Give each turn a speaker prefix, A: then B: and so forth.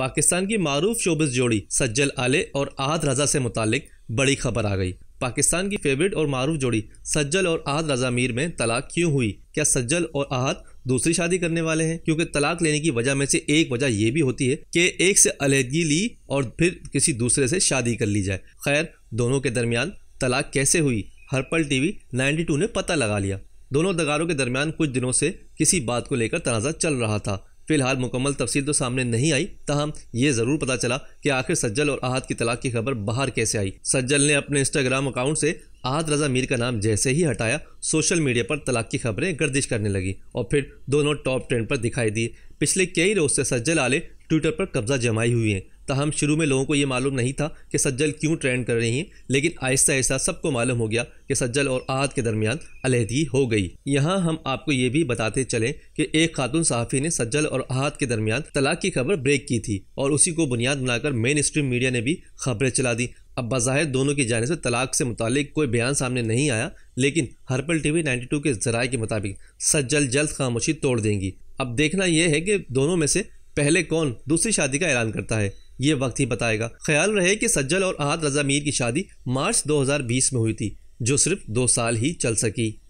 A: पाकिस्तान की मारूफ शोबिस जोड़ी सज्जल आले और आहद रजा से मुतालिक बड़ी खबर आ गई पाकिस्तान की फेवरेट और मारूफ जोड़ी सज्जल और आहद रजा मीर में तलाक क्यों हुई क्या सज्जल और आहद दूसरी शादी करने वाले हैं क्योंकि तलाक लेने की वजह में से एक वजह यह भी होती है कि एक से अलहदगी ली और फिर किसी दूसरे से शादी कर ली जाए खैर दोनों के दरमियान तलाक कैसे हुई वी टीवी 92 ने पता लगा लिया दोनों दगारों के दरमियान कुछ दिनों से किसी बात को लेकर तनाज़ा चल रहा था फिलहाल मुकम्मल तफसील तो सामने नहीं आई तहम ये ज़रूर पता चला कि आखिर सज्जल और आहद की तलाक की खबर बाहर कैसे आई सज्जल ने अपने इंस्टाग्राम अकाउंट से आहद रजा मीर का नाम जैसे ही हटाया सोशल मीडिया पर तलाक की खबरें गर्दिश करने लगी और फिर दोनों टॉप ट्रेंड पर दिखाई दिए पिछले कई रोज से सज्जल आले ट्विटर पर कब्जा जमाई हुई हैं तहम शुरू में लोगों को ये मालूम नहीं था कि सज्जल क्यों ट्रेंड कर रही हैं लेकिन आहिस्ता आहिस्ता सबको मालूम हो गया कि सज्जल और आहद के दरमियान अलहदगी हो गई यहाँ हम आपको ये भी बताते चले कि एक खातून सहाफ़ी ने सज्जल और आहद के दरमियान तलाक की खबर ब्रेक की थी और उसी को बुनियाद बनाकर मेन स्ट्रीम मीडिया ने भी खबरें चला दी अब बाहिर दोनों की जाने से तलाक से मुतक कोई बयान सामने नहीं आया लेकिन हर्पल टीवी 92 के जराए के मुताबिक सज्जल जल्द खामोशी तोड़ देंगी अब देखना यह है कि दोनों में से पहले कौन दूसरी शादी का ऐलान करता है ये वक्त ही बताएगा ख्याल रहे कि सज्जल और आहद रजा मीर की शादी मार्च 2020 में हुई थी जो सिर्फ दो साल ही चल सकी